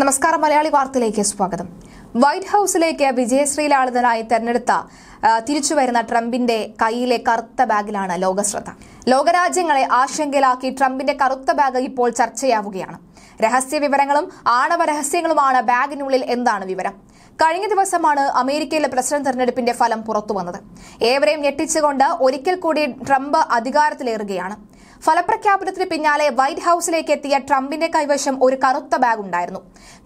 നമസ്കാരം മലയാളി വാർത്തയിലേക്ക് സ്വാഗതം വൈറ്റ് ഹൌസിലേക്ക് വിജയശ്രീലാളിതനായി തെരഞ്ഞെടുത്ത തിരിച്ചുവരുന്ന ട്രംപിന്റെ കയ്യിലെ കറുത്ത ബാഗിലാണ് ലോകശ്രദ്ധ ലോകരാജ്യങ്ങളെ ആശങ്കയിലാക്കി ട്രംപിന്റെ കറുത്ത ബാഗ് ഇപ്പോൾ ചർച്ചയാവുകയാണ് രഹസ്യ വിവരങ്ങളും ആണവ രഹസ്യങ്ങളുമാണ് ബാഗിനുള്ളിൽ എന്താണ് വിവരം കഴിഞ്ഞ ദിവസമാണ് അമേരിക്കയിലെ പ്രസിഡന്റ് തെരഞ്ഞെടുപ്പിന്റെ ഫലം പുറത്തുവന്നത് ഏവരെയും ഞെട്ടിച്ചുകൊണ്ട് ഒരിക്കൽ കൂടി ട്രംപ് അധികാരത്തിലേറുകയാണ് ഫലപ്രഖ്യാപനത്തിന് പിന്നാലെ വൈറ്റ് ഹൌസിലേക്ക് എത്തിയ ട്രംപിന്റെ കൈവശം ഒരു കറുത്ത ബാഗ് ഉണ്ടായിരുന്നു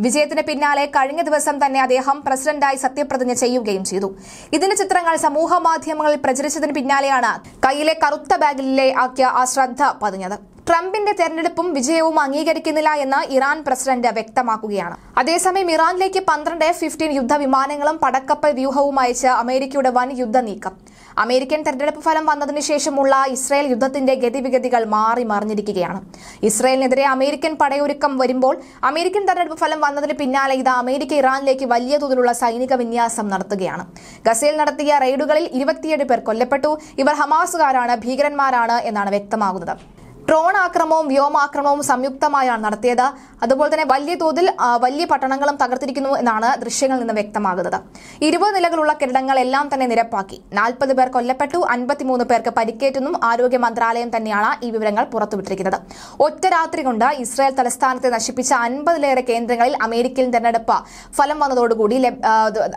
വിജയത്തിന് പിന്നാലെ കഴിഞ്ഞ ദിവസം തന്നെ അദ്ദേഹം പ്രസിഡന്റായി സത്യപ്രതിജ്ഞ ചെയ്യുകയും ചെയ്തു ഇതിന്റെ ചിത്രങ്ങൾ സമൂഹ മാധ്യമങ്ങളിൽ പ്രചരിച്ചതിന് പിന്നാലെയാണ് കയ്യിലെ കറുത്ത ബാഗിലെ ആക്കിയ ആ ശ്രദ്ധ പതിഞ്ഞത് ട്രംപിന്റെ തെരഞ്ഞെടുപ്പും വിജയവും അംഗീകരിക്കുന്നില്ല എന്ന് ഇറാൻ പ്രസിഡന്റ് വ്യക്തമാക്കുകയാണ് അതേസമയം ഇറാനിലേക്ക് പന്ത്രണ്ട് ഫിഫ്റ്റീൻ യുദ്ധവിമാനങ്ങളും പടക്കപ്പൽ വ്യൂഹവും അയച്ച് അമേരിക്കയുടെ വൻ യുദ്ധ നീക്കം അമേരിക്കൻ തെരഞ്ഞെടുപ്പ് ഫലം വന്നതിനു ശേഷമുള്ള ഇസ്രായേൽ യുദ്ധത്തിന്റെ ഗതിവിഗതികൾ മാറി മറിഞ്ഞിരിക്കുകയാണ് ഇസ്രായേലിനെതിരെ അമേരിക്കൻ പടയൊരുക്കം വരുമ്പോൾ അമേരിക്കൻ തെരഞ്ഞെടുപ്പ് ഫലം വന്നതിന് പിന്നാലെ ഇത് അമേരിക്ക ഇറാനിലേക്ക് വലിയ തോതിലുള്ള സൈനിക വിന്യാസം നടത്തുകയാണ് ഗസയിൽ നടത്തിയ റെയ്ഡുകളിൽ ഇരുപത്തിയേഴ് പേർ കൊല്ലപ്പെട്ടു ഇവർ ഹമാസുകാരാണ് ഭീകരന്മാരാണ് എന്നാണ് വ്യക്തമാകുന്നത് ഡ്രോൺ ആക്രമണവും വ്യോമാക്രമണവും സംയുക്തമായാണ് നടത്തിയത് അതുപോലെ തന്നെ വലിയ തോതിൽ വലിയ പട്ടണങ്ങളും തകർത്തിരിക്കുന്നു എന്നാണ് ദൃശ്യങ്ങളിൽ നിന്ന് വ്യക്തമാകുന്നത് ഇരുപത് നിലകളുള്ള കെട്ടിടങ്ങൾ എല്ലാം തന്നെ നിരപ്പാക്കി നാൽപ്പത് പേർ കൊല്ലപ്പെട്ടു അൻപത്തിമൂന്ന് പേർക്ക് പരിക്കേറ്റെന്നും ആരോഗ്യ മന്ത്രാലയം തന്നെയാണ് ഈ വിവരങ്ങൾ പുറത്തുവിട്ടിരിക്കുന്നത് ഒറ്റ രാത്രി കൊണ്ട് ഇസ്രായേൽ തലസ്ഥാനത്തെ നശിപ്പിച്ച അൻപതിലേറെ കേന്ദ്രങ്ങളിൽ അമേരിക്കയിൽ തെരഞ്ഞെടുപ്പ് ഫലം വന്നതോടുകൂടി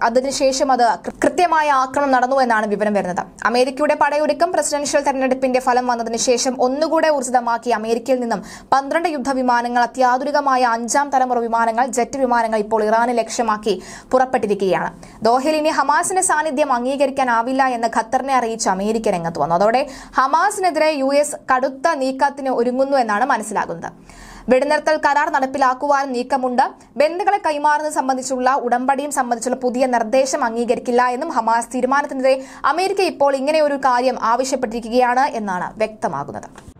അതിനുശേഷം അത് കൃത്യമായ ആക്രമണം നടന്നു എന്നാണ് വിവരം വരുന്നത് അമേരിക്കയുടെ പടയൊടുക്കം പ്രസിഡൻഷ്യൽ തെരഞ്ഞെടുപ്പിന്റെ ഫലം വന്നതിന് ശേഷം ഒന്നുകൂടെ ഊർജ്ജിത സ്വന്തമാക്കി അമേരിക്കയിൽ നിന്നും പന്ത്രണ്ട് യുദ്ധവിമാനങ്ങൾ അത്യാധുനികമായ അഞ്ചാം തലമുറ വിമാനങ്ങൾ ജെറ്റ് വിമാനങ്ങൾ ഇപ്പോൾ ഇറാന് ലക്ഷ്യമാക്കി പുറപ്പെട്ടിരിക്കുകയാണ് ദോഹയിൽ ഇനി ഹമാസിന്റെ സാന്നിധ്യം അംഗീകരിക്കാനാവില്ല എന്ന് ഖത്തറിനെ അറിയിച്ച അമേരിക്ക രംഗത്ത് വന്നു അതോടെ ഹമാസിനെതിരെ യു എസ് കടുത്ത നീക്കത്തിന് ഒരുങ്ങുന്നു എന്നാണ് മനസ്സിലാകുന്നത് വെടിനിർത്തൽ കരാർ നടപ്പിലാക്കുവാനും നീക്കമുണ്ട് ബന്ധുക്കളെ കൈമാറുന്നത് സംബന്ധിച്ചുള്ള ഉടമ്പടിയും സംബന്ധിച്ചുള്ള പുതിയ നിർദ്ദേശം അംഗീകരിക്കില്ല എന്നും ഹമാസ് തീരുമാനത്തിനെതിരെ അമേരിക്ക ഇപ്പോൾ ഇങ്ങനെയൊരു കാര്യം ആവശ്യപ്പെട്ടിരിക്കുകയാണ് എന്നാണ് വ്യക്തമാകുന്നത്